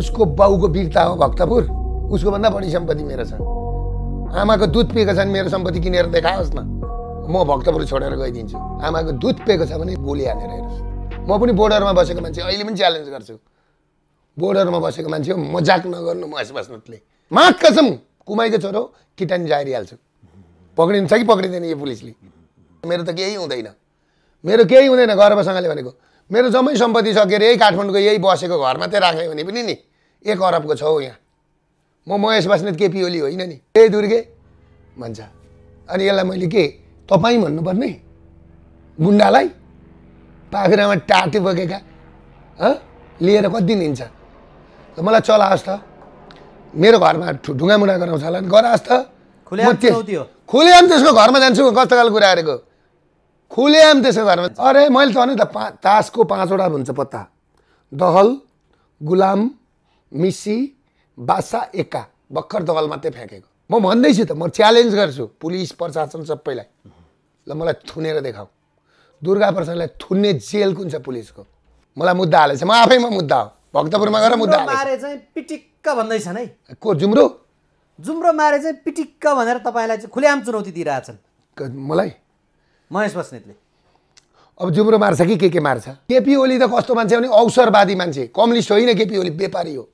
उसको बाउको बिर्ता हो भक्तपुर उसको भन्दा बढी सम्पत्ति मेरो छ आमाको दुध पिएको छ भने मेरो सम्पत्ति किनेर देखाओस् न म भक्तपुर छोडेर गइदिन्छु आमाको दुध पिएको छ भने गोली हालेर हेर्नुहोस् म पनि बोर्डरमा बसेको मान्छे अहिले पनि च्यालेन्ज गर्छु बोर्डरमा बसेको मान्छे हो मजाक नगर्नु महेश बस्नतले माघ कसम कुमाईको छोरो किटानी जाइहाल्छु पक्रिन्छ कि पक्रिँदैन यो पुलिसले मेरो त केही हुँदैन मेरो केही हुँदैन गर्वसँगले भनेको मेरो जम्मै सम्पत्ति सकेर यही काठमाडौँको यही बसेको घरमा चाहिँ राखेँ भने पनि नि एक अरबको छ हौ यहाँ म महेश बस्नेत केपी ओली होइन नि ए दुर्गे भन्छ अनि यसलाई मैले के तपाईँ भन्नुपर्ने गुन्डालाई पाखुरामा टाटे बोकेका लिएर कति दिन हिँड्छ मलाई चलाओस् त मेरो घरमा ढुङ्गा मुढा गराउँछ होला नि गराओस् त खुले अनि त्यसको घरमा जान्छु कस्तो खालको कुरा गरेको खुल्याम त्यसो घरमा अरे मैले त भने त पा तासको पाँचवटा हुन्छ पत्ता दहल गुलाम मिसी बासा एक्का भर्खर दहल मात्रै फ्याँकेको म भन्दैछु त म च्यालेन्ज गर्छु पुलिस प्रशासन सबैलाई ल मलाई थुनेर देखाऊ दुर्गा प्रसादलाई थुन्ने जेल कुन छ पुलिसको मलाई मुद्दा हालेछ म आफैमा मुद्दा हो भक्तपुरमा गएर मुद्दा चाहिँ पिटिक्क भन्दैछन् है को जुम्रो जुम्रो मारे चाहिँ पिटिक्क भनेर तपाईँलाई चाहिँ खुलेआम चुनौती दिइरहेछन् मलाई महेश बस्नेतले अब जुम्रो मार्छ कि के के मार्छ केपी ओली त कस्तो मान्छे भने अवसरवादी मान्छे कम्युनिस्ट होइन केपी ओली व्यापारी हो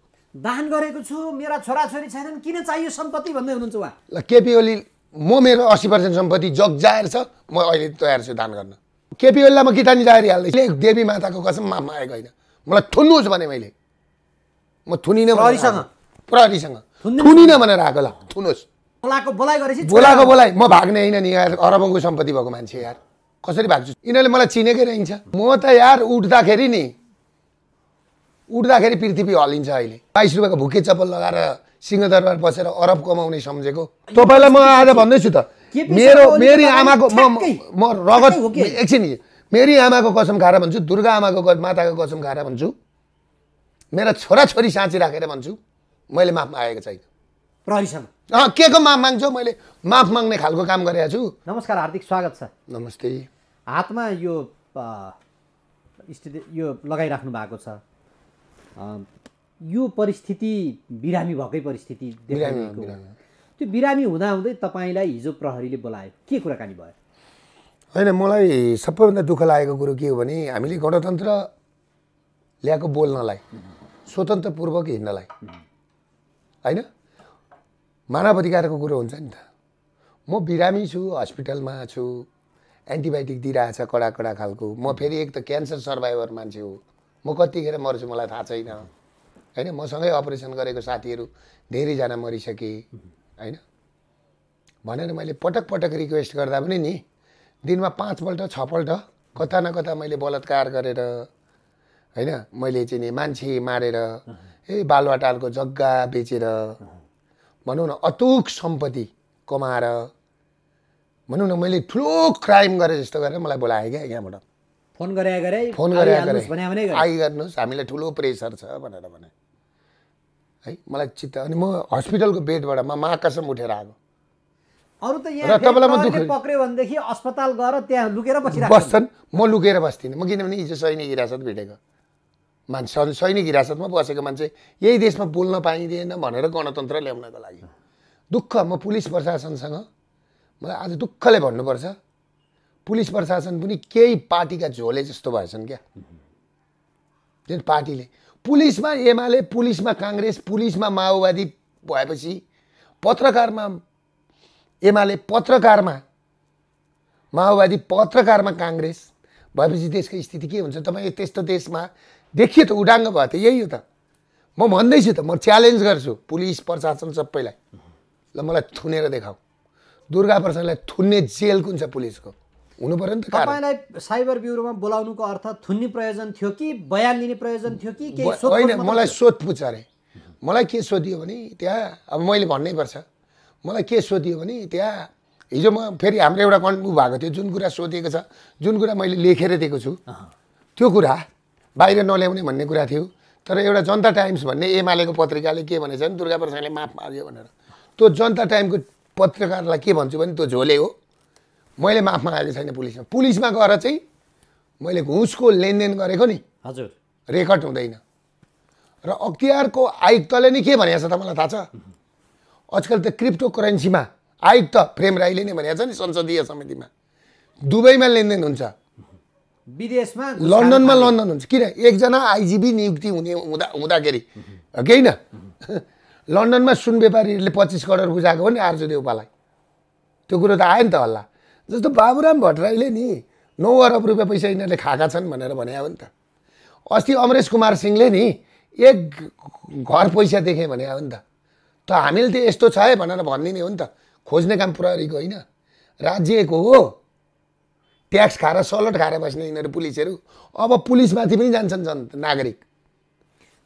दान गरेको छु मेरा छोराछोरी छैनन् किन चाहियो सम्पत्ति भन्दै हुनुहुन्छ उहाँ ल केपी ओली म मेरो अस्सी पर्सेन्ट सम्पत्ति जग्जाएर छ म अहिले तयार छु दान गर्न केपी ओलीलाई म किटानी डायरी हाल्दैछु देवी माताको कसम कसममा मागेको होइन मलाई थुन्नुहोस् भने मैले म थुनिनँ प्रहरीसँग प्रहरीसँग थुनिनँ भनेर आएको ल थुनुहोस् बोलाको बोलाइ म भाग्ने होइन नि यार अरबङ्गको सम्पत्ति भएको मान्छे यार कसरी भाग्छु यिनीहरूले मलाई चिनेकै रहन्छ म त यार उठ्दाखेरि नि उठ्दाखेरि पृथ्वी हलिन्छ अहिले बाइस रुपियाँको भुके चप्पल लगाएर सिंहदरबार बसेर अरब कमाउने सम्झेको तपाईँलाई म आज भन्दैछु त मेरो मेरी आमाको म म रगत एकछिन मेरी आमाको कसम खाएर भन्छु दुर्गा आमाको माताको कसम खाएर भन्छु मेरा छोराछोरी साँची राखेर भन्छु मैले माफ मागेको छैन प्रहरीसँग के को माफ माग्छौ मैले माफ माग्ने खालको काम गरेको छु नमस्कार हार्दिक स्वागत छ नमस्ते हातमा यो स्थिति यो लगाइराख्नु भएको छ यो परिस्थिति बिरामी भएकै परिस्थिति त्यो बिरामी हुँदाहुँदै तपाईँलाई हिजो प्रहरीले बोलायो के कुराकानी भयो होइन मलाई सबैभन्दा दुःख लागेको कुरो के हो भने हामीले गणतन्त्र ल्याएको बोल्नलाई स्वतन्त्रपूर्वक हिँड्नलाई होइन मानव अधिकारको कुरो हुन्छ नि त म बिरामी छु हस्पिटलमा छु एन्टिबायोटिक दिइरहेछ कडा कडा खालको म फेरि एक त क्यान्सर सर्भाइभर मान्छे हो म कतिखेर मर्छु मलाई थाहा छैन होइन मसँगै अपरेसन गरेको साथीहरू धेरैजना मरिसके होइन भनेर मैले पटक पटक रिक्वेस्ट गर्दा पनि नि दिनमा पाँचपल्ट छपल्ट कता न कता मैले बलात्कार गरेर होइन मैले चाहिँ नि मान्छे मारेर ए बालुवाटालको जग्गा बेचेर भनौँ न अतुक सम्पत्ति कमाएर भनौँ न मैले ठुलो क्राइम गरेँ जस्तो गरेर मलाई बोलाएँ क्या यहाँबाट फोन गरे फोन गरे गरे गर्नुहोस् हामीलाई ठुलो प्रेसर छ भनेर भने है मलाई चित्त अनि म हस्पिटलको बेडबाट म महाकासम उठेर आएको अरू त यहाँ पक्रियो भनेदेखि अस्पताल गएर त्यहाँ लुकेर बस्छन् म लुकेर बस्थिनँ म किनभने हिजो सैनिक हिरासत भेटेको मान्छे सैनिक हिरासतमा बसेको मान्छे यही देशमा बोल्न पाइँदैन भनेर गणतन्त्र ल्याउनको लागि दुःख म पुलिस प्रशासनसँग मलाई आज दुःखले भन्नुपर्छ पुलिस प्रशासन पनि केही पार्टीका झोले जस्तो भएछन् क्या जुन पार्टीले पुलिसमा एमाले पुलिसमा काङ्ग्रेस पुलिसमा माओवादी भएपछि पत्रकारमा एमाले पत्रकारमा माओवादी पत्रकारमा काङ्ग्रेस भएपछि देशको स्थिति के हुन्छ तपाईँ त्यस्तो देशमा देखियो त उडाङ्ग भयो त यही हो त म भन्दैछु त म च्यालेन्ज गर्छु पुलिस प्रशासन सबैलाई ल मलाई थुनेर देखाऊ दुर्गा प्रसादलाई थुन्ने जेल कुन छ पुलिसको हुनु पऱ्यो नि त तपाईँलाई साइबर ब्युरोमा बोलाउनुको अर्थ थुन्ने प्रयोजन थियो कि बयान लिने प्रयोजन थियो कि होइन मलाई सोध पुछ अरे मलाई के सोधियो भने त्यहाँ अब मैले भन्नैपर्छ मलाई के सोधियो भने त्यहाँ हिजो म फेरि हाम्रो एउटा कन्टु भएको थियो जुन कुरा सोधिएको छ जुन कुरा मैले लेखेर दिएको छु त्यो कुरा बाहिर नल्याउने भन्ने कुरा थियो तर एउटा जनता टाइम्स भन्ने एमालेको पत्रिकाले के भनेछ भने दुर्गा प्रसादले माफ माग्यो भनेर त्यो जनता टाइमको पत्रकारलाई के भन्छु भने त्यो झोले हो मैले माफ मागेको छैन पुलिसमा पुलिसमा गएर चाहिँ मैले घुसको लेनदेन गरेको नि हजुर रेकर्ड हुँदैन र अख्तियारको आयुक्तले नै के भनेको छ मलाई थाहा छ आजकल त क्रिप्टो करेन्सीमा आयुक्त प्रेम राईले नै भनेको छ नि संसदीय समितिमा दुबईमा लेनदेन हुन्छ विदेशमा लन्डनमा लन्डन हुन्छ किन एकजना आइजिबी नियुक्ति हुने हुँदा हुँदाखेरि केही न लन्डनमा सुन व्यापारीहरूले पच्चिस करोड बुझाएको हो नि आर्जु देउपालाई त्यो कुरो त आयो नि त हल्ला जस्तो बाबुराम भट्टराईले नि नौ अरब रुपियाँ पैसा यिनीहरूले खाएका छन् भनेर भने हो नि त अस्ति अमरेश कुमार सिंहले नि एक घर पैसा देखेँ भने हो नि त त हामीले त यस्तो छ है भनेर भनिदिने हो नि त खोज्ने काम प्रहरीको होइन राज्यको हो ट्याक्स खाएर सलट खाएर बस्ने यिनीहरू पुलिसहरू अब पुलिसमाथि पनि जान्छन् जन नागरिक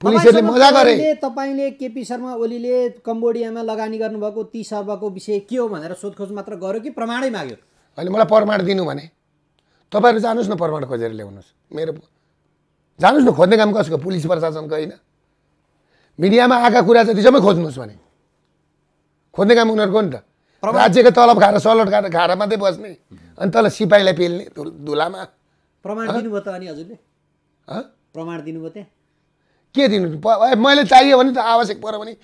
पुलिसहरूले मजा गरे तपाईँले केपी शर्मा ओलीले कम्बोडियामा लगानी गर्नुभएको तिस अर्बको विषय के हो भनेर सोधखोज मात्र गर्यो कि प्रमाणै माग्यो अहिले मलाई प्रमाण दिनु भने तपाईँहरू जानुहोस् न प्रमाण खोजेर ल्याउनुहोस् मेरो जानुहोस् न खोज्ने काम कसको पुलिस प्रशासनको होइन मिडियामा आएका कुरा जति जम्मै खोज्नुहोस् भने खोज्ने काम उनीहरूको नि त राज्यको तलब खाएर सलट खाएर खाएर मात्रै बस्ने अनि तल सिपाहीलाई पेल्ने धुलामा प्रमाण दिनुभयो त अनि हजुरले प्रमाण दिनुभयो त्यहाँ के दिनु मैले चाहियो भने त आवश्यक पऱ्यो भने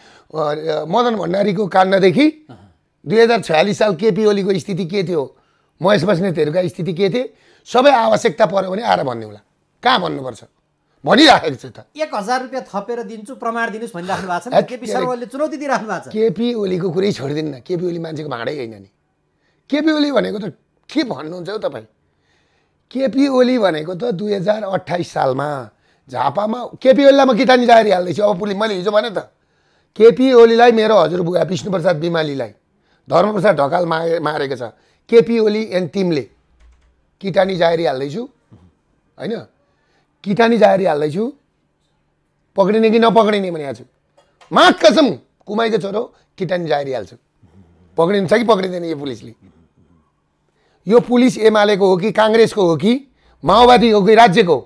मदन भण्डारीको काण्डदेखि दुई हजार छयालिस साल केपी ओलीको स्थिति के थियो महेश बस्नेतहरूका स्थिति के थिए सबै आवश्यकता पऱ्यो भने आएर भन्ने होला कहाँ भन्नुपर्छ भनिराखेको छ त एक हजार रुपियाँ थपेर दिन्छु प्रमाण दिनुहोस् भनिराख्नु भएको छ केपी शर्माले चुनौती दिइराख्नु भएको छ केपी ओलीको कुरै छोडिदिनु न केपी ओली मान्छेको भाँडै होइन नि केपी ओली भनेको त के भन्नुहुन्छ हौ तपाईँ केपी ओली भनेको त दुई हजार अठाइस सालमा झापामा केपी ओलीलाई म कितानी डायरी हाल्दैछु अब पुलिस मैले हिजो भने त केपी ओलीलाई मेरो हजुरबुवा विष्णुप्रसाद बिमालीलाई धर्मप्रसाद ढकाल मारे मारेको छ केपी ओली एन्ड टिमले किटानी डायरी हाल्दैछु होइन किटानी जाहारी हाल्दैछु पक्रिने कि नपक्रिने भनिहाल्छु छु माघ कसम कुमाईको छोरो किटानी जाहारी हाल्छु पक्रिन्छ कि पक्रिँदैन यो पुलिसले यो पुलिस एमालेको हो कि काङ्ग्रेसको हो कि माओवादी हो कि राज्यको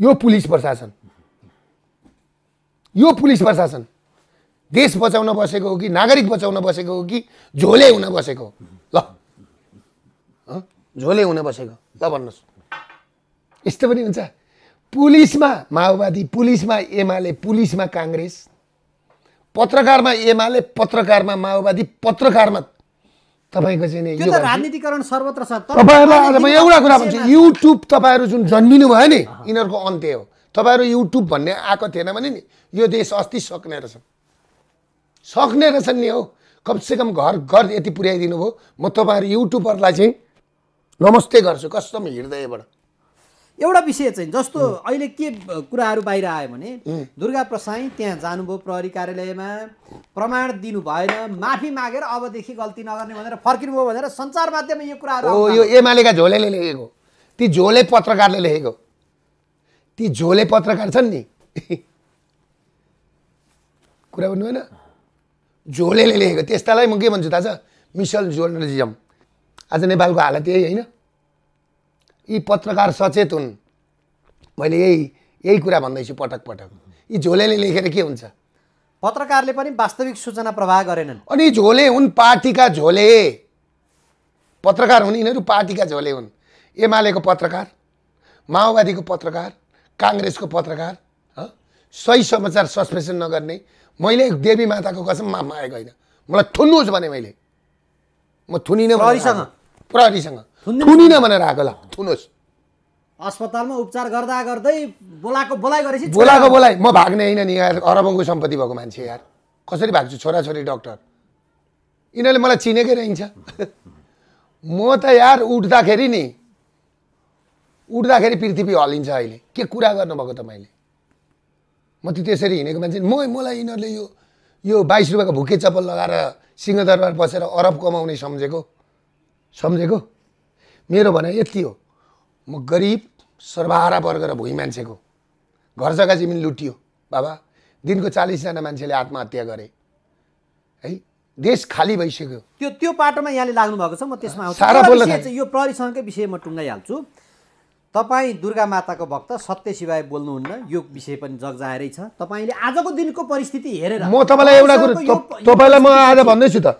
यो पुलिस प्रशासन यो पुलिस प्रशासन देश बचाउन बसेको हो कि नागरिक बचाउन बसेको हो कि झोले हुन बसेको हो ल झोले हुन बसेको ल भन्नुहोस् यस्तो पनि हुन्छ पुलिसमा माओवादी पुलिसमा एमाले पुलिसमा काङ्ग्रेस पत्रकारमा एमाले पत्रकारमा माओवादी पत्रकारमा तपाईँको चाहिँ राजनीतिकरण सर्वत्र छ तपाईँहरूलाई म एउटा कुरा भन्छु युट्युब तपाईँहरू जुन जन्मिनु भयो नि यिनीहरूको अन्त्य हो तपाईँहरू युट्युब भन्ने आएको थिएन भने नि यो देश अस्ति सक्ने रहेछ सक्ने रहेछन् नि हो कमसेकम घर घर यति पुर्याइदिनु भयो म तपाईँहरू युट्युबहरूलाई चाहिँ नमस्ते गर्छु कस्टम हृदयबाट एउटा विषय चाहिँ जस्तो अहिले के कुराहरू बाहिर आयो भने दुर्गा प्रसाई त्यहाँ जानुभयो प्रहरी कार्यालयमा प्रमाण दिनु भएन माफी मागेर अबदेखि गल्ती नगर्ने भनेर फर्किनुभयो भनेर सञ्चार माध्यममा यो कुराहरू हो यो एमालेका झोलेले लेखेको ती झोले पत्रकारले लेखेको ती झोले पत्रकार छन् नि कुरा भन्नु भएन झोलेले लेखेको त्यस्तालाई म के भन्छु थाहा छ मिसल जोर्नलिजम आज नेपालको हालत यही होइन यी पत्रकार सचेत हुन् मैले यही यही कुरा भन्दैछु पटक पटक यी झोलेले लेखेर के हुन्छ पत्रकारले पनि वास्तविक सूचना प्रवाह गरेनन् अनि झोले हुन् पार्टीका झोले पत्रकार हुन् यिनीहरू पार्टीका झोले हुन् एमालेको पत्रकार माओवादीको पत्रकार काङ्ग्रेसको पत्रकार सही समाचार सस्पेन्सन नगर्ने मैले देवी माताको कसम मागेको होइन मलाई थुन्नुहोस् भने मैले म थुनिनँ प्रहरीसँग प्रहरीसँग थुनिन भनेर आएको ल थुनोस् अस्पतालमा उपचार गर्दा गर्दै बोलाएको बोलाइ गरेपछि बोलाएको बोलाइ म भाग्ने होइन नि यार अरबको सम्पत्ति भएको मान्छे यार कसरी भाग्छु छोराछोरी डक्टर यिनीहरूले मलाई चिनेकै रहन्छ म त यार उठ्दाखेरि नि उठ्दाखेरि पृथ्वी हल्लिन्छ अहिले के कुरा गर्नुभएको तपाईँले म त त्यसरी हिँडेको मान्छे म मलाई यिनीहरूले यो यो बाइस रुपियाँको भुके चप्पल लगाएर सिंहदरबार बसेर अरब कमाउने सम्झेको सम्झेको मेरो भनाइ यति हो म गरिब सर्वहारा वर्ग र भुइँ मान्छेको घर जग्गा जमिन लुटियो बाबा दिनको चालिसजना मान्छेले आत्महत्या गरे है देश खाली भइसक्यो त्यो त्यो पाटोमा यहाँले लाग्नु भएको छ म त्यसमा आउँछु यो प्रहरीसँगकै विषय म टुङ्गाइहाल्छु तपाईँ दुर्गा माताको भक्त सत्य सिवाय बोल्नुहुन्न यो विषय पनि जगजाएरै छ तपाईँले आजको दिनको परिस्थिति हेरेर म तपाईँलाई एउटा कुरो तपाईँलाई म आज भन्दैछु त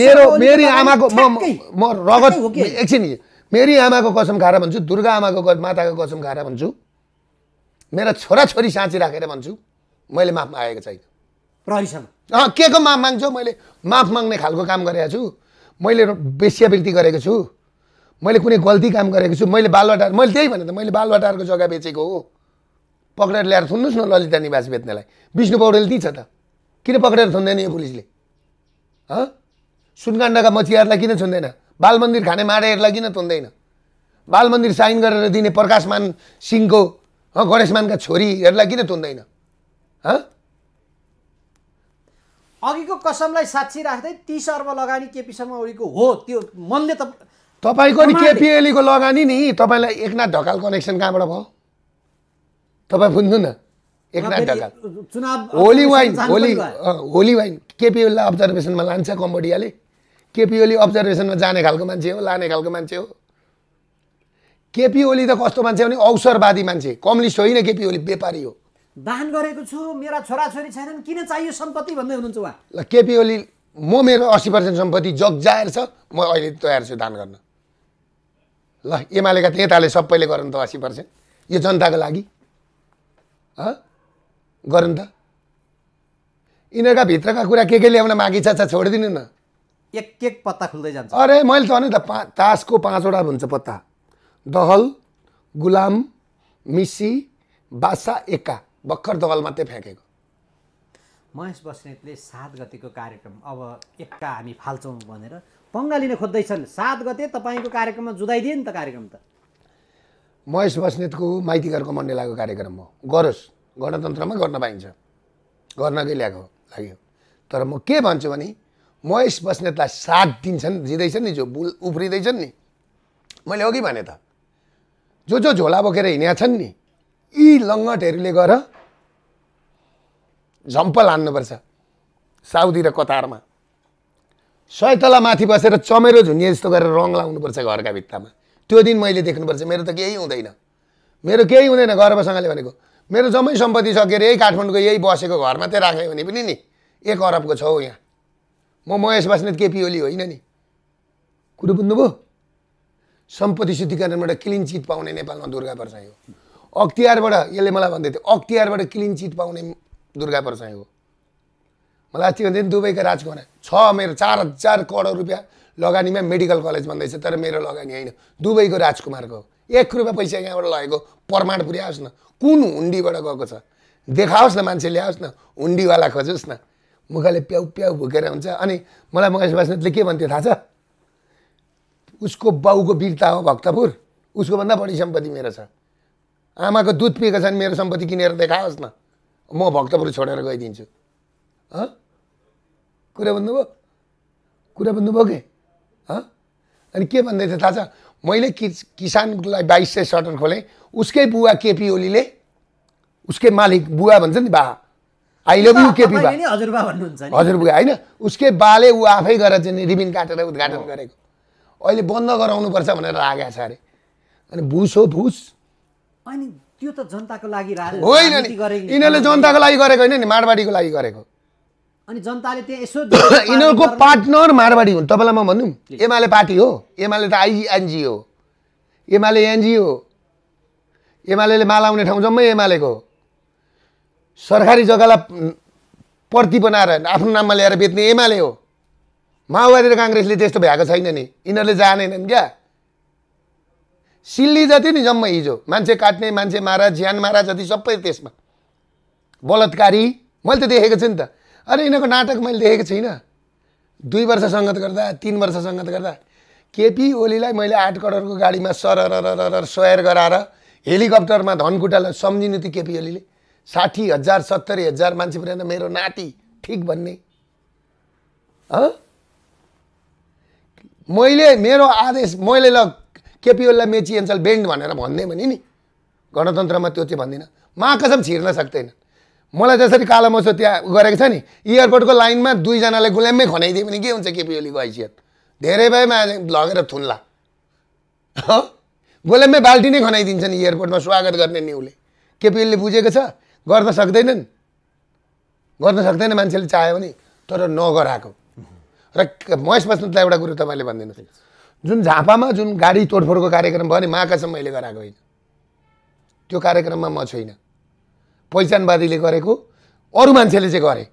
मेरो मेरी आमाको म रगत एकछिन मेरी आमाको कसम खाएर भन्छु दुर्गा आमाको माताको कसम खाएर भन्छु मेरा छोराछोरी साँची राखेर भन्छु मैले माफ मागेको छैन प्रहरीसँग अँ के को माफ माग्छु मैले माफ माग्ने खालको काम गरेको छु मैले बेसिया व्यक्ति गरेको छु मैले कुनै गल्ती काम गरेको छु मैले बालवाटार मैले त्यही भने त मैले बालवाटारको जग्गा बेचेको हो पक्रेर ल्याएर थुन्नुहोस् न ललिता निवास बेच्नेलाई विष्णु पौडेल ती छ त किन पक्रेर थुन्दैन यो पुलिसले हँ सुनकाण्डका मचियाहरूलाई किन छुन्दैन बालमन्दिर खाने माडेहरूलाई किन तुन्दैन बालमन्दिर साइन गरेर दिने प्रकाशमान सिंहको गणेशमानका छोरीहरूलाई किन तुन्दैन अघिको कसमलाई साक्षी राख्दै तिस अर्ब लगानी केपी शर्मा ओलीको हो त्यो मनले त तपाईँको नि केपी ओलीको लगानी नि तपाईँलाई एकनाथ ढकाल कनेक्सन कहाँबाट भयो तपाईँ बुझ्नु न एकनाथ ढकाल चुनाव holy wine holy holy wine KP ओलीलाई अब्जर्भेसनमा लान्छ कम्बोडियाले केपी ओली अब्जर्भेसनमा जाने खालको मान्छे हो लाने खालको मान्छे हो केपी ओली त कस्तो मान्छे भने अवसरवादी मान्छे कम्युनिस्ट होइन केपी ओली व्यापारी हो दान गरेको छु मेरा छोराछोरी छैनन् किन चाहियो सम्पत्ति भन्दै हुनुहुन्छ उहाँ ल केपी ओली म मेरो अस्सी पर्सेन्ट सम्पत्ति जगजाएर छ म अहिले तयार छु दान गर्न ल एमालेका नेताले सबैले गर त अस्सी पर्सेन्ट यो जनताको लागि गर त यिनीहरूका भित्रका कुरा के के ल्याउन मागिछ छ छोडिदिनु न एक एक पत्ता खुल्दै जान्छ अरे मैले त भने त पा तासको पाँचवटा हुन्छ पत्ता दहल गुलाम मिसी बासा एक्का भर्खर दहल मात्रै फ्याँकेको महेश बस्नेतले सात गतिको कार्यक्रम अब एक्का हामी फाल्छौँ भनेर पङ्गा लिन खोज्दैछन् सात गते तपाईँको कार्यक्रममा जुदाइदिए नि त कार्यक्रम त महेश बस्नेतको माइती घरको मण्डेलाको कार्यक्रम हो गरोस् गणतन्त्रमा गर्न पाइन्छ गर्नकै ल्याएको लाग्यो तर म के भन्छु भने महेश बस्नेतलाई साथ दिन्छन् दिँदैछन् नि जो बुल उफ्रिँदैछन् नि मैले अघि भने त जो जो झोला बोकेर हिँडेका छन् नि यी लङ्गटहरूले गएर झम्पल हान्नुपर्छ साउदी र कतारमा सयतला माथि बसेर चमेरो झुन्डिए जस्तो गरेर रङ लाउनुपर्छ घरका भित्तामा त्यो दिन मैले देख्नुपर्छ मेरो त केही हुँदैन मेरो केही हुँदैन गर्वसँगले भनेको मेरो जम्मै सम्पत्ति सकेर यही काठमाडौँको यही बसेको घरमा त्यही राख्यो भने पनि नि एक अरबको छ हौ यहाँ म महेश बास्नेत केपी ओली होइन नि कुरो बुझ्नुभयो सम्पत्ति शुद्धिकरणबाट क्लिन चिट पाउने नेपालमा दुर्गा परसाई हो अख्तियारबाट यसले मलाई भन्दै थियो अख्तियारबाट क्लिन चिट पाउने दुर्गा परसाई हो मलाई अस्ति भन्दै दुबईका राजकुमार छ मेरो चार हजार करोड रुपियाँ लगानीमा मेडिकल कलेज भन्दैछ तर मेरो लगानी होइन दुबईको राजकुमारको एक रुपियाँ पैसा यहाँबाट लगेको प्रमाण पुर्याओस् न कुन हुन्डीबाट गएको छ देखाओस् न मान्छे ल्याओस् न हुन्डीवाला खोजोस् न मुखले प्याउ प्याउ भुकेर हुन्छ अनि मलाई मगासी बस्नेतले के भन्थ्यो थाहा छ उसको बाउको वीरता हो भक्तपुर उसको भन्दा बढी सम्पत्ति मेरो छ आमाको दुध पिएका छन् मेरो सम्पत्ति किनेर देखाओस् न म भक्तपुर छोडेर गइदिन्छु कुरा भन्नुभयो कुरा भन्नुभयो के अनि के भन्दै थियो थाहा छ मैले कि किसानलाई बाइस सय सटर खोलेँ उसकै बुवा केपी ओलीले उसकै मालिक बुवा भन्छ नि बा आई लभ यु केपी बा हजुरबा भन्नुहुन्छ होइन उसके बाले ऊ आफै गएर चाहिँ रिबिन काटेर उद्घाटन गरेको अहिले बन्द गराउनुपर्छ भनेर लागेको छ अरे अनि भुस हो भुस अनि त्यो त जनताको लागि होइन यिनीहरूले जनताको लागि गरेको होइन नि माडबाडीको लागि गरेको अनि जनताले त्यहाँ यसो यिनीहरूको पार्टनर माडबाडी हुन् तपाईँलाई म भनौँ एमाले पार्टी हो एमाले त आइजिएनजिओ हो एमाले एनजिओ हो एमाले माला आउने ठाउँ जम्मै एमालेको हो सरकारी जग्गालाई प्रति बनाएर आफ्नो नाममा ल्याएर बेच्ने एमाले हो माओवादी र काङ्ग्रेसले त्यस्तो भएको छैन नि यिनीहरूले जानेनन् क्या सिल्ली जति नि जम्मा हिजो मान्छे काट्ने मान्छे मारा ज्यान मारा जति सबै त्यसमा बलात्कारी मैले त देखेको छु नि त अरे यिनीहरूको नाटक मैले देखेको छुइनँ दुई वर्ष सङ्गत गर्दा तिन वर्ष सङ्गत गर्दा केपी ओलीलाई मैले आठ करोडको गाडीमा सर सयर गराएर हेलिकप्टरमा धनकुटालाई सम्झिनु थियो केपी ओलीले साठी हजार सत्तरी हजार मान्छे पुऱ्याएर मेरो नाति ठिक भन्ने मैले मेरो आदेश मैले ल केपिओललाई मेची अञ्चल बेन्ड भनेर भन्ने भने नि गणतन्त्रमा त्यो चाहिँ भन्दिनँ महाकसम छिर्न सक्दैन मलाई जसरी कालो मसो त्यहाँ गरेको छ नि एयरपोर्टको लाइनमा दुईजनालाई गुलामै खनाइदियो भने के हुन्छ केपिओलीको हैसियत धेरै भए लगेर थुन्ला गोलेमै बाल्टी नै नि एयरपोर्टमा स्वागत गर्ने न्युले केपिएलले बुझेको छ गर्न सक्दैनन् गर्न सक्दैन मान्छेले चाह्यो भने तर नगराएको र महेश बस्नेतलाई एउटा कुरो तपाईँले भनिदिनुहोस् जुन झापामा जुन गाडी तोडफोडको कार्यक्रम भयो नि महाकासम्म मैले गराएको होइन त्यो कार्यक्रममा म छुइनँ पहिचानवादीले गरेको अरू मान्छेले चाहिँ गरे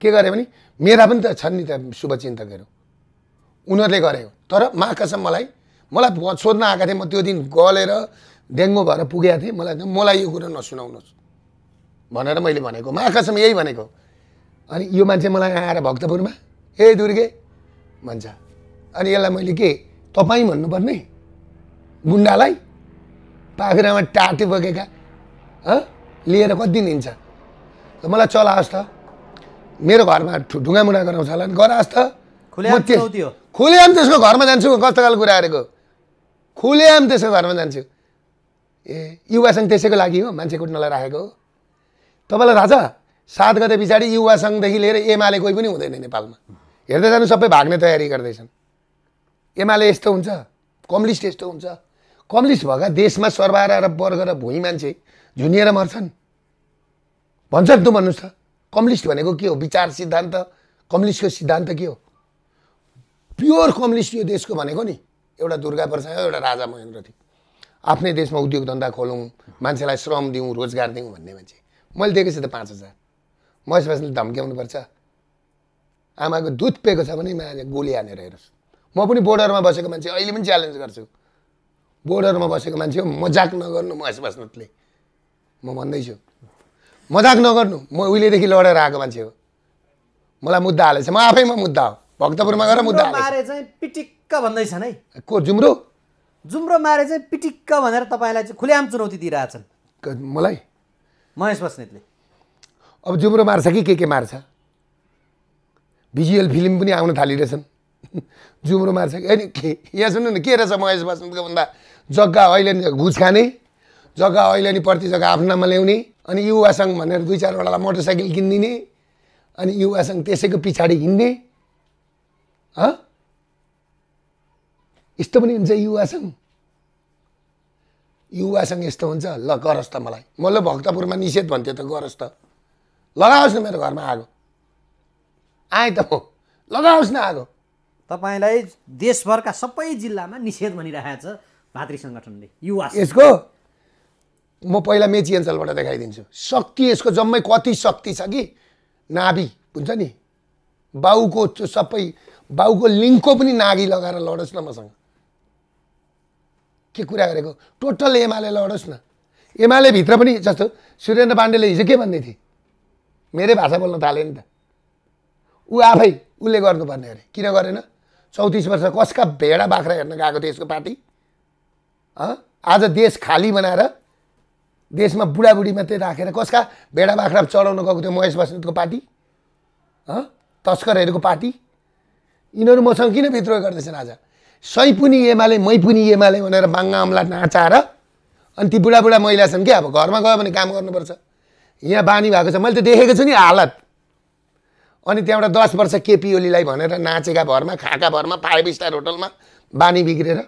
के गरे भने मेरा पनि त छन् नि त शुभचिन्तकहरू उनीहरूले गरे तर महाकाशम मलाई मलाई सोध्न आएका थिएँ म त्यो दिन गलेर डेङ्गु भएर पुगेका थिएँ मलाई मलाई यो कुरो नसुनाउनुहोस् भनेर मैले भनेको महाकाशम यही भनेको अनि यो मान्छे मलाई आएर भक्तपुरमा ए दुर्गे भन्छ अनि यसलाई मैले के तपाईँ भन्नुपर्ने गुन्डालाई पाखुरामा टाटे बोकेका लिएर कति दिन हिँड्छ ल मलाई चलाओस् त मेरो घरमा ढुङ्गा ढुङ्गामुढा गराउँछ होला नि गराओस् त खुलेआम त्यसको घरमा जान्छु कस्तो खालको कुरा गरेको खुलेआम त्यसको घरमा जान्छु ए युवासँग त्यसैको लागि हो मान्छे कुट्नलाई राखेको हो तपाईँलाई थाहा छ सात गते पछाडि युवा सङ्घदेखि लिएर एमाले कोही पनि हुँदैन नेपालमा हेर्दै जानु सबै भाग्ने तयारी गर्दैछन् एमाले यस्तो हुन्छ कम्युनिस्ट यस्तो हुन्छ कम्युनिस्ट भएका देशमा सर्वार र वर्ग र भुइँ मान्छे झुनिएर मर्छन् भन्छ त भन्नुहोस् त कम्युनिस्ट भनेको के हो विचार सिद्धान्त कम्युनिस्टको सिद्धान्त के हो प्योर कम्युनिस्ट यो देशको भनेको नि एउटा दुर्गा प्रसाद एउटा राजा महेन्द्र थियो आफ्नै देशमा उद्योग धन्दा खोलौँ मान्छेलाई श्रम दिउँ रोजगार दिउँ भन्ने मान्छे मैले दिएको छु त पाँच हजार महेश धम्क्याउनु पर्छ आमाको दुध पिएको छ भने म गोली हानेर हेर्नुहोस् म पनि बोर्डरमा बसेको मान्छे अहिले पनि च्यालेन्ज गर्छु बोर्डरमा बसेको मान्छे हो मजाक नगर्नु महेश बस्नेतले म भन्दैछु मजाक नगर्नु म उहिलेदेखि लडेर आएको मान्छे हो मलाई मुद्दा हालेछ म आफैमा मुद्दा हो भक्तपुरमा गएर मुद्दा चाहिँ पिटिक्क भन्दैछन् है को जुम्रो जुम्रो मारे चाहिँ पिटिक्क भनेर तपाईँलाई चाहिँ खुलेआम चुनौती दिइरहेछन् मलाई महेश बस्नेतले अब जुम्रो मार्छ कि के के मार्छ भिजुअल फिल्म पनि आउन थालिरहेछन् जुम्रो मार्छ कि अनि के यहाँ सुन्नु न के रहेछ महेश बस्नेतको भन्दा जग्गा अहिले नि घुस खाने जग्गा अहिले नि प्रति जग्गा आफ्नामा ल्याउने अनि युवा भनेर दुई चारवटालाई मोटरसाइकल किनिदिने अनि युवा त्यसैको पछाडि हिँड्ने यस्तो पनि हुन्छ युवा युवासँग यस्तो हुन्छ ल गरोस् त मलाई मैले भक्तपुरमा निषेध भन्थ्यो त गरोस् त लगाओस् न मेरो घरमा आगो आएँ त हो लगाओस् न आगो तपाईँलाई देशभरका सबै जिल्लामा निषेध भनिरहेको छ भातृ सङ्गठनले युवा यसको म पहिला मेची अञ्चलबाट देखाइदिन्छु शक्ति यसको जम्मै कति शक्ति छ कि नाभि हुन्छ नि बाउको सबै बाउको लिङ्कको पनि नागी लगाएर लडोस् न मसँग के कुरा गरेको टोटल एमाले लडोस् न एमालेभित्र पनि जस्तो सुरेन्द्र पाण्डेले हिजो के भन्दै थिए मेरै भाषा बोल्न थाल्यो नि त ऊ आफै उसले गर्नुपर्ने अरे किन गरेन चौतिस वर्ष कसका भेडा बाख्रा हेर्न गएको थियो यसको पार्टी आज देश खाली बनाएर देशमा बुढाबुढी मात्रै राखेर कसका भेडा बाख्रा चढाउन गएको थियो महेश बस्नेतको पार्टी तस्करहरूको पार्टी यिनीहरू मसँग किन विद्रोह गर्दैछन् आज सै पनि एमाले मै पनि एमाले भनेर बाङ्गा अम्ला नाचाएर अनि ती बुढाबुढा महिला छन् क्या अब घरमा गयो भने काम गर्नुपर्छ यहाँ बानी भएको छ मैले त देखेको छु नि हालत अनि त्यहाँबाट दस वर्ष केपी ओलीलाई भनेर नाचेका भरमा खाएका भरमा फाइभ स्टार होटलमा बानी बिग्रेर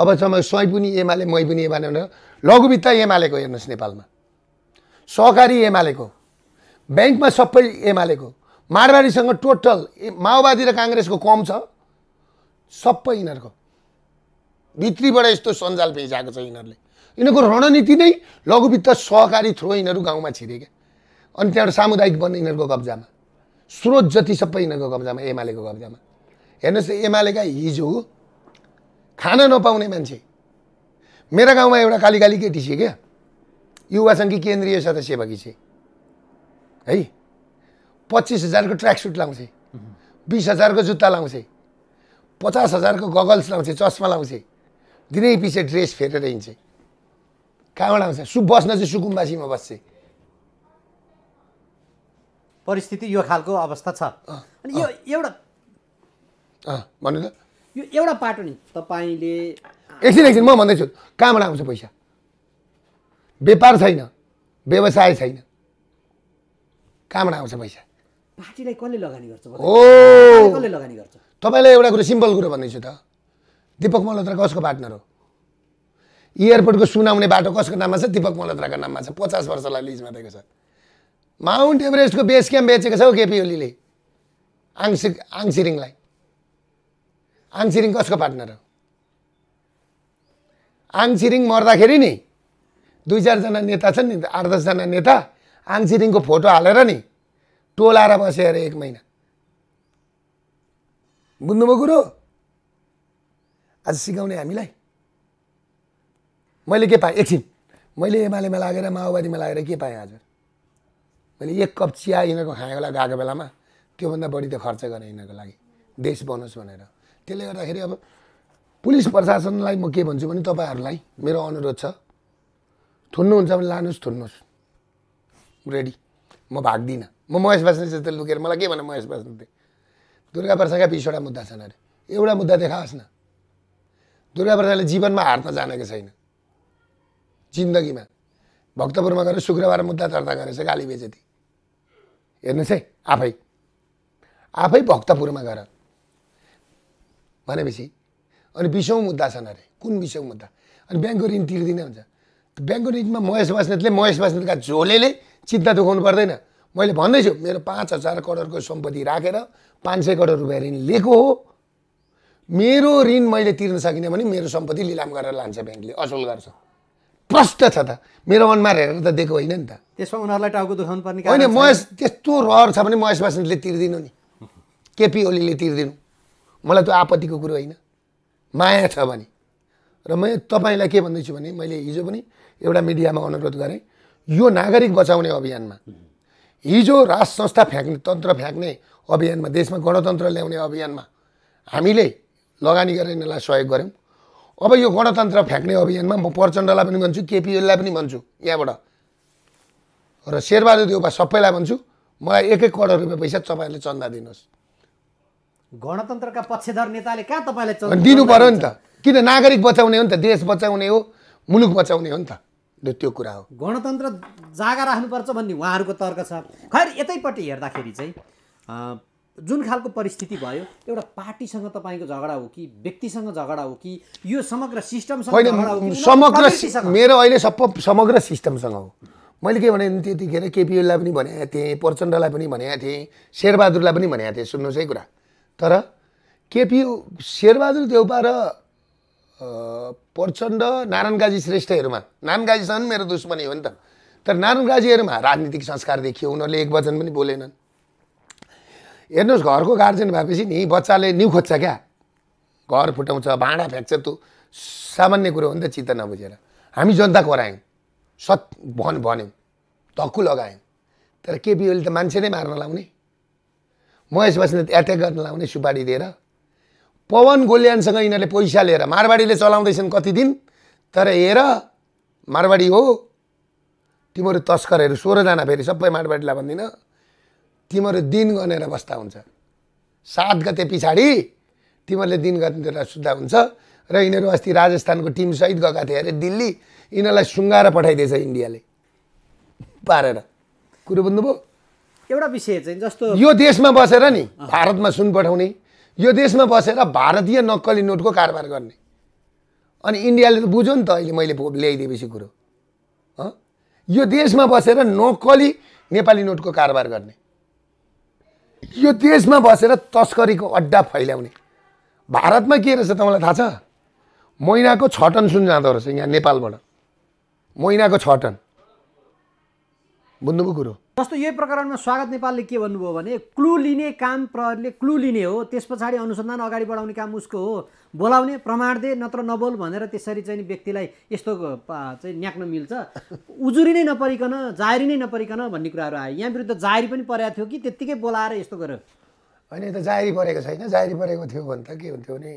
अबसम्म सय पनि एमाले मै पनि एमाले भनेर लघुवित्त एमालेको हेर्नुहोस् नेपालमा सहकारी एमालेको ब्याङ्कमा सबै एमालेको माडवाडीसँग टोटल माओवादी र काङ्ग्रेसको कम छ सबै यिनीहरूको भित्रीबाट यस्तो सञ्जाल भेजाएको छ यिनीहरूले यिनीहरूको रणनीति नै लघुवित्त सहकारी थ्रो यिनीहरू गाउँमा छिरे क्या अनि त्यहाँबाट सामुदायिक बन्ने यिनीहरूको कब्जामा स्रोत जति सबै यिनीहरूको कब्जामा एमालेको कब्जामा हेर्नुहोस् त एमालेका हिजो खान नपाउने मान्छे मेरा गाउँमा एउटा काली काली केटी छ क्या युवा सङ्घी केन्द्रीय सदस्य भएकी छ है पच्चिस हजारको ट्र्याक सुट लाउँछ बिस हजारको जुत्ता लाउँछ पचास हजारको गगल्स लाउँछ चस्मा लाउँछ दिनै पछि ड्रेस फेरेर हिँड्छ कहाँबाट आउँछ सु बस्न चाहिँ सुकुम्बासीमा बस्छ परिस्थिति यो खालको अवस्था छ अनि यो एउटा भन्नु त यो एउटा पाटो नि तपाईँले एकछिन एकछिन म भन्दैछु कहाँबाट आउँछ पैसा व्यापार छैन व्यवसाय छैन कहाँबाट आउँछ पैसा पार्टीलाई कसले लगानी गर्छ हो कसले लगानी गर्छ तपाईँलाई एउटा कुरो सिम्पल कुरो भन्दैछु त दिपक मल्होत्रा कसको पार्टनर हो एयरपोर्टको सुनाउने बाटो कसको नाममा छ दिपक मल्होत्राको नाममा छ पचास वर्षलाई लिजमा दिएको छ माउन्ट एभरेस्टको बेस क्याम्प बेचेको छ हौ केपी ओलीले आङसि आङसिरिङलाई आङसिरिङ कसको पार्टनर हो आङसिरिङ मर्दाखेरि नि दुई चारजना नेता छन् नि आठ दसजना नेता आङसिरिङको फोटो हालेर नि टोलाएर बसेर एक महिना बुझ्नुभयो कुरो आज सिकाउने हामीलाई मैले के पाएँ एकछिन मैले एमालेमा लागेर माओवादीमा लागेर के पाएँ आज मैले एक कप चिया यिनीहरूको होला गएको बेलामा त्योभन्दा बढी त खर्च गरेँ यिनीहरूको लागि देश बनोस् भनेर त्यसले गर्दाखेरि अब पुलिस प्रशासनलाई म के भन्छु भने तपाईँहरूलाई मेरो अनुरोध छ थुन्नुहुन्छ भने लानुहोस् थुन्नुहोस् रेडी म भाग्दिनँ म महेश बास्ने जस्तो लुकेर मलाई के भन्नु महेश बस्ने दुर्गा प्रसादका बिसवटा मुद्दा छन् अरे एउटा मुद्दा देखाओस् न दुर्गा प्रसादले जीवनमा त जानेको छैन जिन्दगीमा भक्तपुरमा गएर शुक्रबार मुद्दा दर्ता गरेछ गाली बेचेती हेर्नुहोस् है आफै आफै भक्तपुरमा गएर भनेपछि अनि बिसौँ मुद्दा छन् अरे कुन बिसौँ मुद्दा अनि ब्याङ्कको ऋण तिर्दिन हुन्छ ब्याङ्कको ऋणमा महेश बस्नेतले महेश बस्नेतका झोले चिन्ता दुखाउनु पर्दैन मैले भन्दैछु मेरो पाँच हजार करोडको सम्पत्ति राखेर पाँच सय करोड रुपियाँ ऋण लिएको हो मेरो ऋण मैले तिर्न सकिनँ भने मेरो सम्पत्ति लिलाम गरेर लान्छ ब्याङ्कले असुल गर्छ प्रष्ट छ त मेरो मनमा हेरेर त दिएको होइन नि त त्यसमा उनीहरूलाई टाउको दुखाउनु पर्ने होइन महेश त्यस्तो रहर छ भने महेश वासनले तिर्दिनु नि केपी ओलीले तिर्दिनु मलाई त्यो आपत्तिको कुरो होइन माया छ भने र म तपाईँलाई के भन्दैछु भने मैले हिजो पनि एउटा मिडियामा अनुरोध गरेँ यो नागरिक बचाउने अभियानमा हिजो राज संस्था फ्याँक्ने तन्त्र फ्याँक्ने अभियानमा देशमा गणतन्त्र ल्याउने अभियानमा हामीले लगानी गरेर यिनीहरूलाई सहयोग गऱ्यौँ अब यो गणतन्त्र फ्याँक्ने अभियानमा म प्रचण्डलाई पनि भन्छु केपिएललाई पनि भन्छु यहाँबाट र शेरबहादुर देउबा सबैलाई भन्छु मलाई एक एक करोड रुपियाँ पैसा तपाईँहरूले चन्दा दिनुहोस् गणतन्त्रका पक्षधर नेताले कहाँ तपाईँलाई दिनु पऱ्यो नि त किन नागरिक बचाउने हो नि त देश बचाउने हो मुलुक बचाउने हो नि त त्यो कुरा हो गणतन्त्र जागा राख्नुपर्छ भन्ने उहाँहरूको तर्क छ खैर यतैपट्टि हेर्दाखेरि चाहिँ जुन खालको परिस्थिति भयो एउटा पार्टीसँग तपाईँको झगडा हो कि व्यक्तिसँग झगडा हो कि यो समग्र सिस्टमसँग समग्र मेरो अहिले सब समग्र सिस्टमसँग हो मैले के भने त्यतिखेर केपिएललाई पनि भनेको थिएँ प्रचण्डलाई पनि भनेको थिएँ शेरबहादुरलाई पनि भनेको थिएँ सुन्नुहोस् है कुरा तर केपिओ शेरबहादुर देउपा र प्रचण्ड नारायणगाजी गाजी श्रेष्ठहरूमा नारायण गाजीसँग मेरो दुश्मनी हो नि त तर नारायण राजनीतिक संस्कार देखियो उनीहरूले एक वचन पनि बोलेनन् हेर्नुहोस् घरको गार्जेन भएपछि नि बच्चाले न्यु खोज्छ क्या घर फुटाउँछ भाँडा फ्याँक्छ त्यो सामान्य कुरो हो नि त चित्त नबुझेर हामी जनता करायौँ सत भन भन्यौँ धक्कु लगायौँ तर के त मान्छे नै मार्न लाउने महेश बस्नेत एट्याक गर्न लाउने सुपारी दिएर पवन गोल्यानसँग यिनीहरूले पैसा लिएर मारवाडीले चलाउँदैछन् कति दिन तर हेर मारवाडी हो तिमीहरू तस्करहरू सोह्रजना फेरि सबै मारवाडीलाई भन्दिनँ तिमीहरू दिन गनेर बस्दा हुन्छ सात गते पछाडि तिमीहरूले दिन गनेर सुत्दा हुन्छ र यिनीहरू अस्ति राजस्थानको सहित गएका थिए अरे दिल्ली यिनीहरूलाई सुँगाएर पठाइदिएछ इन्डियाले पारेर कुरो बुझ्नुभयो एउटा विषय चाहिँ जस्तो यो देशमा बसेर नि भारतमा सुन पठाउने यो देशमा बसेर भारतीय नक्कली नोटको कारोबार गर्ने अनि इन्डियाले त बुझ्यो नि त अहिले मैले ल्याइदिएपछि कुरो यो देशमा बसेर नक्कली नेपाली नोटको कारोबार गर्ने यो देशमा बसेर तस्करीको अड्डा फैल्याउने भारतमा के रहेछ तपाईँलाई थाहा छ महिनाको छ टन सुन जाँदो रहेछ यहाँ नेपालबाट महिनाको छ टन बुझ्नुभयो कुरो जस्तो यही प्रकरणमा स्वागत नेपालले के भन्नुभयो भने क्लु लिने काम प्रहरीले क्लु लिने हो त्यस पछाडि अनुसन्धान अगाडि बढाउने काम उसको हो बोलाउने प्रमाण दे नत्र नबोल भनेर त्यसरी चाहिँ व्यक्तिलाई यस्तो चाहिँ न्याक्न मिल्छ उजुरी नै नपरिकन जाहेरी नै नपरिकन भन्ने कुराहरू आयो यहाँ विरुद्ध जाहेरी पनि परेको थियो कि त्यत्तिकै बोलाएर यस्तो गर्यो होइन त जाहेरी परेको छैन जाहेरी परेको थियो भने त के हुन्थ्यो भने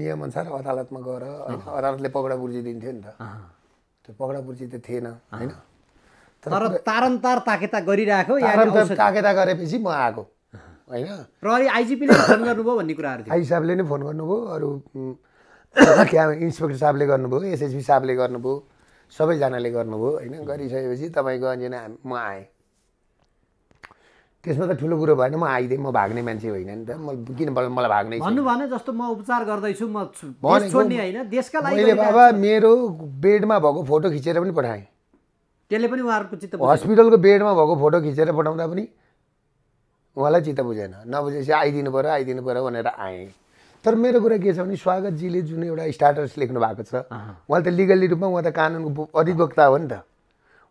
नियमअनुसार अदालतमा गएर अदालतले पकडा बुर्जी दिन्थ्यो नि त त्यो पकडा बुर्जी त थिएन होइन तर तारन्तार ताकेता गरिरहेको ताकेता गरेपछि म आएको होइन प्रहरी आइजिपीले फोन गर्नुभयो भन्ने कुराहरू थियो आइजी साहबले नै फोन गर्नुभयो अरू क्या इन्सपेक्टर साहबले गर्नुभयो एसएसबी साहबले गर्नुभयो सबैजनाले गर्नुभयो होइन गरिसकेपछि तपाईँको अन्जना म आएँ त्यसमा त ठुलो कुरो भएन म आइदिएँ म भाग्ने मान्छे होइन नि त म किन मलाई भाग्ने भन्नु भने जस्तो म उपचार गर्दैछु म छोड्ने होइन देशका लागि बाबा मेरो बेडमा भएको फोटो खिचेर पनि पठाएँ त्यसले पनि उहाँहरूको चित्त हस्पिटलको बेडमा भएको फोटो खिचेर पठाउँदा पनि उहाँलाई चित्त बुझेन नबुझेपछि आइदिनु पऱ्यो आइदिनु पऱ्यो भनेर आएँ तर मेरो कुरा के छ भने स्वागतजीले जुन एउटा स्टाटस लेख्नु भएको छ उहाँले त लिगल्ली रूपमा उहाँ त कानुनको अधिवक्ता हो नि त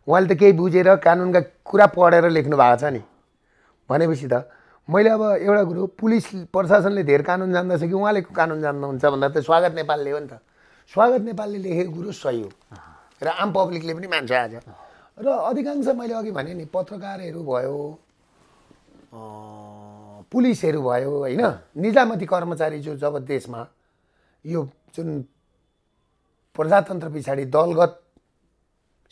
उहाँले त केही बुझेर कानुनका कुरा पढेर लेख्नु भएको छ नि भनेपछि त मैले अब एउटा कुरो पुलिस प्रशासनले धेरै कानुन जान्दछ कि उहाँले कानुन जान्नुहुन्छ भन्दा त स्वागत नेपालले हो नि त स्वागत नेपालले लेखेको कुरो सही हो र आम पब्लिकले पनि मान्छ आज र अधिकांश मैले अघि भने नि पत्रकारहरू भयो पुलिसहरू भयो होइन निजामती कर्मचारी जो जब देशमा यो जुन प्रजातन्त्र पछाडि दलगत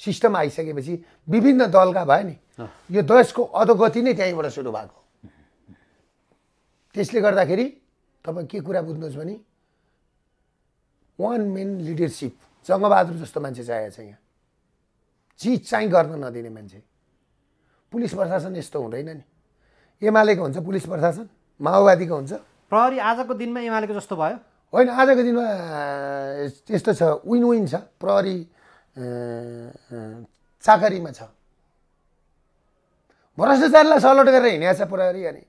सिस्टम आइसकेपछि विभिन्न दलका भयो नि यो देशको अधोगति नै त्यहीँबाट सुरु भएको त्यसले गर्दाखेरि तपाईँ के कुरा बुझ्नुहोस् भने वान मेन लिडरसिप जङ्गबहादुर जस्तो मान्छे चाहिएको छ यहाँ चिज चाहिँ गर्न नदिने मान्छे पुलिस प्रशासन यस्तो हुँदैन नि एमालेको हुन्छ पुलिस प्रशासन माओवादीको हुन्छ प्रहरी आजको दिनमा एमालेको जस्तो भयो होइन आजको दिनमा यस्तो छ विन विन छ प्रहरी चाकरीमा छ भ्रष्टाचारीलाई सलोट गरेर हिँडेको छ प्रहरी अनि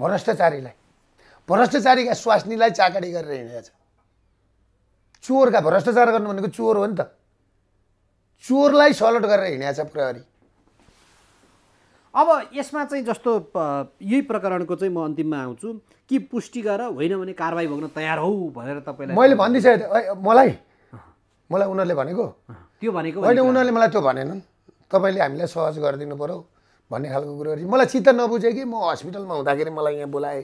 भ्रष्टाचारीलाई भ्रष्टाचारीका स्वास्नीलाई चाकरी गरेर हिँडेको छ चोरका भ्रष्टाचार गर्नु भनेको चोर हो नि त चोरलाई सलट गरेर हिँडेको छ प्रहरी अब यसमा चाहिँ जस्तो यही प्रकरणको चाहिँ म अन्तिममा आउँछु कि पुष्टि गरेर होइन भने कारवाही भोग्न तयार हौ भनेर तपाईँलाई मैले भनिदिइसकेँ मलाई मलाई उनीहरूले भनेको त्यो भनेको होइन उनीहरूले मलाई त्यो भनेनन् तपाईँले हामीलाई सहज गरिदिनु पऱ्यो भन्ने खालको कुरो मलाई चित्त नबुझेँ कि म हस्पिटलमा हुँदाखेरि मलाई यहाँ बोलाएँ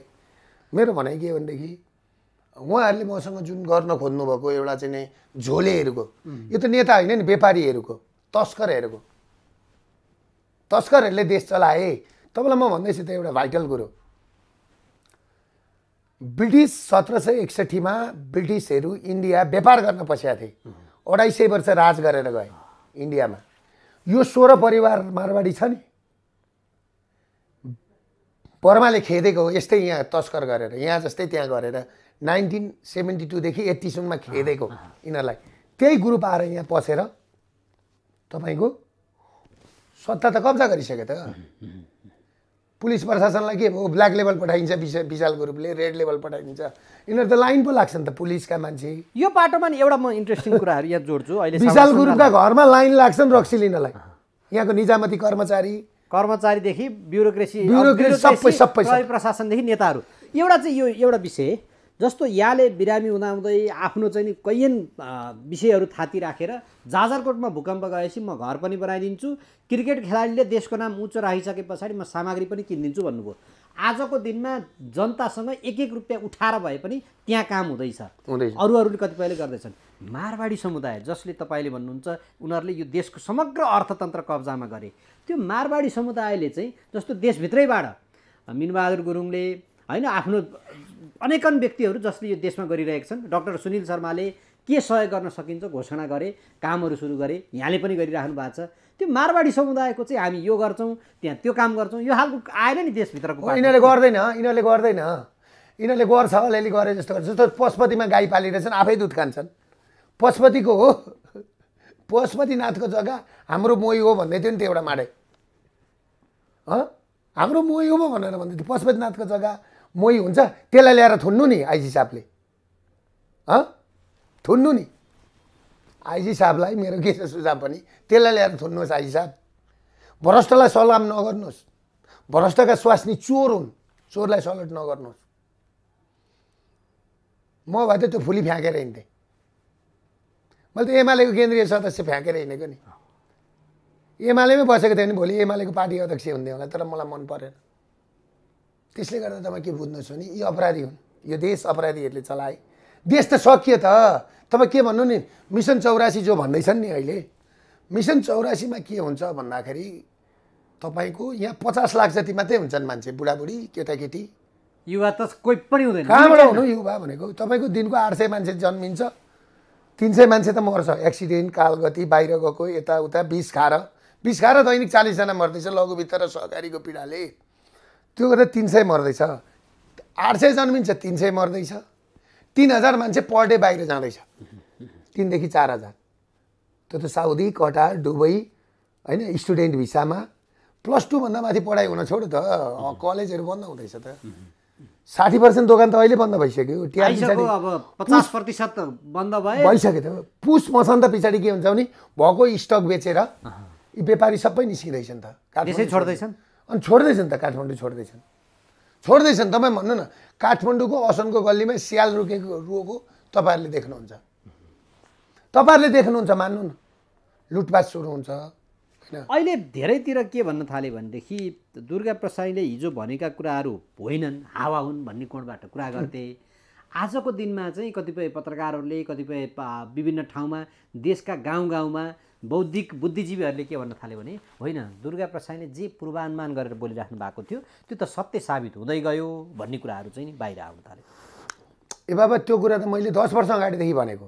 मेरो भनाइ के भनेदेखि उहाँहरूले मसँग जुन गर्न खोज्नुभएको एउटा चाहिँ नि झोलेहरूको यो त नेता होइन नि व्यापारीहरूको तस्करहरूको तस्करहरूले देश चलाए तपाईँलाई म भन्दैछु त एउटा भाइटल कुरो ब्रिटिस सत्र सय एकसठीमा ब्रिटिसहरू इन्डिया व्यापार गर्न पस्या थिए अढाई सय वर्ष राज गरेर गए इन्डियामा यो सोह्र परिवार मारवाडी छ नि बर्माले खेदेको यस्तै यहाँ तस्कर गरेर यहाँ जस्तै त्यहाँ गरेर नाइन्टिन सेभेन्टी टूदेखि एट्टीसम्ममा खेदेको यिनीहरूलाई त्यही ग्रुप आएर यहाँ पसेर तपाईँको सत्ता त कब्जा गरिसक्यो त पुलिस प्रशासनलाई के भयो ब्ल्याक लेभल पठाइन्छ विशाल विशाल ग्रुपले रेड लेभल पठाइदिन्छ यिनीहरू त लाइन पो लाग्छ नि त पुलिसका मान्छे यो बाटोमा नि एउटा म इन्ट्रेस्टिङ कुराहरू यहाँ जोड्छु अहिले विशाल ग्रुपका घरमा लाइन लाग्छन् रक्सी लिनलाई यहाँको निजामती कर्मचारी कर्मचारीदेखि ब्युरोक्रेसी ब्युरोक्रेसी सबै सबै प्रशासनदेखि नेताहरू एउटा चाहिँ यो एउटा विषय जस्तो याले बिरामी हुँदाहुँदै आफ्नो चाहिँ नि कैयन विषयहरू थाती राखेर जाजरकोटमा भूकम्प गएपछि म घर पनि बनाइदिन्छु क्रिकेट खेलाडीले देशको नाम उच्च राखिसके पछाडि म सामग्री पनि किनिदिन्छु भन्नुभयो आजको दिनमा जनतासँग एक एक रुपियाँ उठाएर भए पनि त्यहाँ काम हुँदैछ अरू अरूले कतिपयले गर्दैछन् मारवाडी समुदाय जसले तपाईँले भन्नुहुन्छ उनीहरूले यो देशको समग्र अर्थतन्त्र कब्जामा गरे त्यो मारवाडी समुदायले चाहिँ जस्तो देशभित्रैबाट मिनबहादुर गुरुङले होइन आफ्नो अनेकन व्यक्तिहरू जसले यो देशमा गरिरहेका छन् डक्टर सुनिल शर्माले के सहयोग गर्न सकिन्छ घोषणा गरे कामहरू सुरु गरे यहाँले पनि गरिराख्नु भएको छ त्यो मारवाडी समुदायको चाहिँ हामी यो गर्छौँ त्यहाँ त्यो काम गर्छौँ यो खालको आएन नि देशभित्रको यिनीहरूले गर्दैन यिनीहरूले गर्दैन यिनीहरूले गर्छ अलिअलि गरे जस्तो गर्छ जस्तो पशुपतिमा गाई पालिरहेछन् आफै दुध खान्छन् पशुपतिको हो पशुपतिनाथको जग्गा हाम्रो मोही हो भन्दै थियो नि त्यो एउटा माडे हाम्रो मोही हो भनेर भन्दै थियो पशुपतिनाथको जग्गा मोही हुन्छ त्यसलाई ल्याएर थुन्नु नि आइजी साहबले थुन्नु नि आइजी साहबलाई मेरो के छ सुझाव पनि त्यसलाई ल्याएर थुन्नुहोस् आइजी साहब भ्रष्टलाई सलाम नगर्नुहोस् भ्रष्टका स्वास्नी चोर हुन् चोरलाई सलट नगर्नुहोस् म भए त त्यो फुली फ्याँकेर हिँड्थेँ मैले त एमालेको केन्द्रीय सदस्य फ्याँकेर हिँडेको नि एमालेमै बसेको थिएँ नि भोलि एमालेको पार्टी अध्यक्ष हुन्थ्यो होला तर मलाई मन परेन त्यसले गर्दा तपाईँ के बुझ्नुहोस् भने यी अपराधी हुन् यो देश अपराधीहरूले चलाए देश त सकियो त तपाईँ के भन्नु नि मिसन चौरासी जो भन्दैछन् नि अहिले मिसन चौरासीमा के हुन्छ भन्दाखेरि तपाईँको यहाँ पचास लाख जति मात्रै हुन्छन् मान्छे बुढाबुढी केटाकेटी युवा त कोही पनि हुँदैन कहाँबाट हुनु युवा भनेको तपाईँको दिनको आठ सय मान्छे जन्मिन्छ तिन सय मान्छे त मर्छ एक्सिडेन्ट कालगति बाहिर गएको यताउता बिस खाएर बिस खाएर दैनिक चालिसजना मर्दैछ लघुभित्र र सहकारीको पीडाले त्यो गरेर तिन सय मर्दैछ आठ सय जन्मिन्छ तिन सय मर्दैछ तिन हजार मान्छे पर डे बाहिर जाँदैछ तिनदेखि चार हजार त्यो त साउदी कटार दुबई होइन स्टुडेन्ट भिसामा प्लस टूभन्दा माथि पढाइ हुन छोड त कलेजहरू बन्द हुँदैछ त साठी पर्सेन्ट दोकान त अहिले बन्द भइसक्यो बन्द भइसक्यो त पुस मसन्त पछाडि के हुन्छ भने भएको स्टक बेचेर यी व्यापारी सबै निस्किँदैछन् त छोड्दैछन् अनि छोड्दैछन् त काठमाडौँ छोड्दैछन् छोड्दैछन् तपाईँ भन्नु न काठमाडौँको असनको गल्लीमै स्याल रोकेको रोको तपाईँहरूले देख्नुहुन्छ तपाईँहरूले देख्नुहुन्छ मान्नु न लुटपाट सुरु हुन्छ अहिले धेरैतिर के भन्न थाल्यो भनेदेखि दुर्गा प्रसाईले हिजो भनेका कुराहरू होइनन् हावा हुन् भन्ने कोणबाट कुरा गर्थे आजको दिनमा चाहिँ कतिपय पत्रकारहरूले कतिपय विभिन्न ठाउँमा देशका गाउँ गाउँमा बौद्धिक बुद्धिजीवीहरूले के भन्न थाल्यो भने होइन दुर्गा प्रसाईले जे पूर्वानुमान गरेर बोलिराख्नु भएको थियो त्यो त सत्य साबित हुँदै गयो भन्ने कुराहरू चाहिँ नि बाहिर आउन थाल्यो ए बाबा त्यो कुरा त मैले दस वर्ष अगाडिदेखि भनेको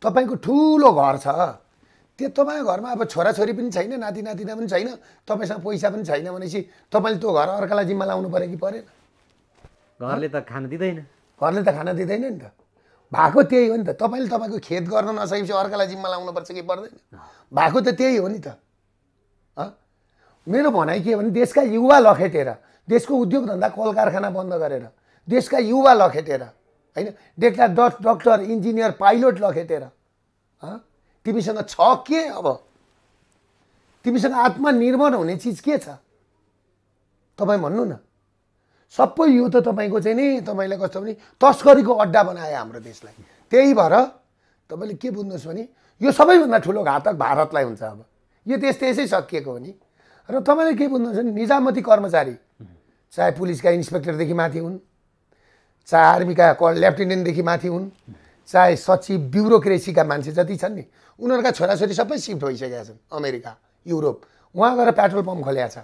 तपाईँको ठुलो घर छ त्यो तपाईँको घरमा अब छोराछोरी पनि छैन नाति नातिना पनि छैन तपाईँसँग पैसा पनि छैन भनेपछि तपाईँले त्यो घर अर्कालाई जिम्मा लाउनु पऱ्यो कि परेन घरले त खान दिँदैन घरले त खान दिँदैन नि त भएको त्यही हो नि त तपाईँले तपाईँको खेत गर्न नसकेपछि अर्कालाई जिम्मा लाउनुपर्छ कि पर्दैन भएको त त्यही हो नि त मेरो भनाइ के भने देशका युवा लखेटेर देशको उद्योग धन्दा कल कारखाना बन्द गरेर देशका युवा लखेटेर होइन देशका डक्टर इन्जिनियर पाइलट लखेटेर तिमीसँग छ के अब तिमीसँग आत्मनिर्भर हुने चिज के छ तपाईँ भन्नु न सबै यो त तपाईँको चाहिँ नि तपाईँलाई कस्तो भने तस्करीको अड्डा बनायो हाम्रो देशलाई त्यही भएर तपाईँले के बुझ्नुहोस् भने यो सबैभन्दा ठुलो घातक भारतलाई हुन्छ अब यो देश त्यसै सकिएको हो नि र तपाईँले के बुझ्नुहोस् भने निजामती कर्मचारी चाहे पुलिसका इन्सपेक्टरदेखि माथि हुन् चाहे आर्मीका क लेफ्टिनेन्टदेखि माथि हुन् चाहे सचिव ब्युरोक्रेसीका मान्छे जति छन् नि उनीहरूका छोराछोरी सबै सिफ्ट भइसकेका छन् अमेरिका युरोप उहाँ गएर पेट्रोल पम्प खोल्या छ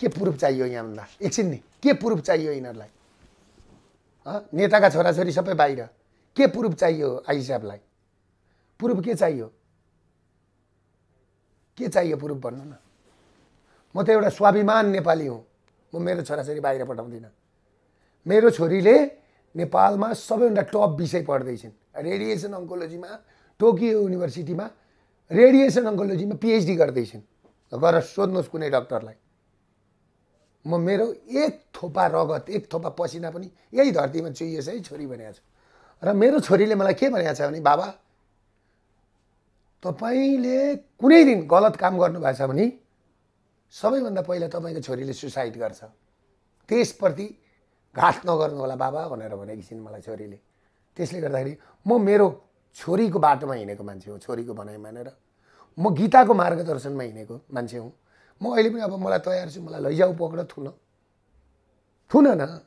के प्रुफ चाहियो यहाँभन्दा एकछिन नि के प्रुफ चाहियो यिनीहरूलाई नेताका छोराछोरी सबै बाहिर के प्रुफ चाहियो आइज साहबलाई प्रुफ के चाहियो के चाहियो प्रुफ भन्नु न म त एउटा स्वाभिमान नेपाली हुँ म मेरो छोराछोरी बाहिर पठाउँदिनँ मेरो छोरीले नेपालमा सबैभन्दा टप विषय पढ्दैछन् रेडिएसन अङ्कोलोजीमा टोकियो युनिभर्सिटीमा रेडिएसन अङ्कोलोजीमा पिएचडी गर्दैछन् गएर सोध्नुहोस् कुनै डक्टरलाई म मेरो एक थोपा रगत एक थोपा पसिना पनि यही धरतीमा चुइएछ है छोरी भनेको छु र मेरो छोरीले मलाई के भनेको छ भने बाबा तपाईँले कुनै दिन गलत काम गर्नुभएको छ भने सबैभन्दा पहिला तपाईँको छोरीले सुसाइड गर्छ त्यसप्रति घात नगर्नु होला बाबा भनेर भनेकी छिन् मलाई छोरीले त्यसले गर्दाखेरि म मेरो छोरीको बाटोमा हिँडेको मान्छे हो छोरीको भनाइ मानेर म गीताको मार्गदर्शनमा हिँडेको मान्छे हुँ म अहिले पनि अब मलाई तयार छु मलाई लैजाऊ पक्र थुन थुन न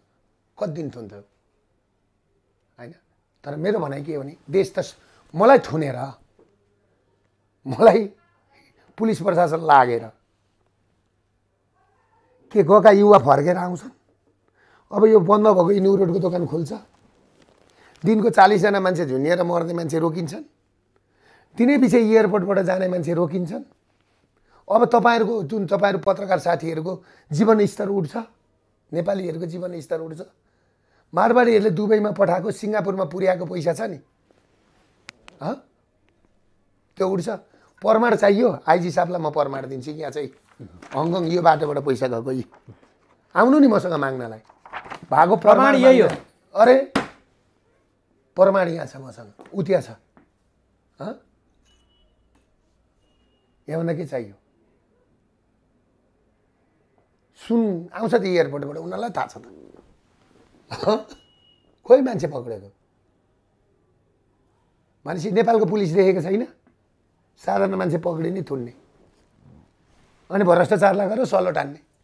कति दिन थुन्थ्यो होइन तर मेरो भनाइ के हो भने देश त मलाई थुनेर मलाई पुलिस प्रशासन लागेर के गएका युवा फर्केर आउँछन् अब यो बन्द भएको इन्डोर रोडको दोकान खोल्छ दिनको चालिसजना मान्छे झुन्डिएर मर्ने मान्छे रोकिन्छन् तिनै पछि एयरपोर्टबाट जाने मान्छे रोकिन्छन् अब तपाईँहरूको जुन तपाईँहरू पत्रकार साथीहरूको जीवनस्तर उठ्छ नेपालीहरूको जीवनस्तर उठ्छ मारवाडीहरूले दुबईमा पठाएको सिङ्गापुरमा पुर्याएको पैसा छ नि त्यो उठ्छ प्रमाण चाहियो आइजी साहबलाई म प्रमाण दिन्छु यहाँ चाहिँ हङकङ यो बाटोबाट पैसा गएको यी आउनु नि मसँग माग्नलाई भएको प्रमाण यही हो अरे प्रमाण यहाँ छ मसँग उ त्यहाँ छ योभन्दा के चाहियो सुन आउँछ त एयरपोर्टबाट उनीहरूलाई थाहा छ त खोइ मान्छे पक्रेको भनेपछि नेपालको पुलिस देखेको छैन साधारण मान्छे पक्रिने थुन्ने अनि भ्रष्टाचारलाई गरेर सलो टान्ने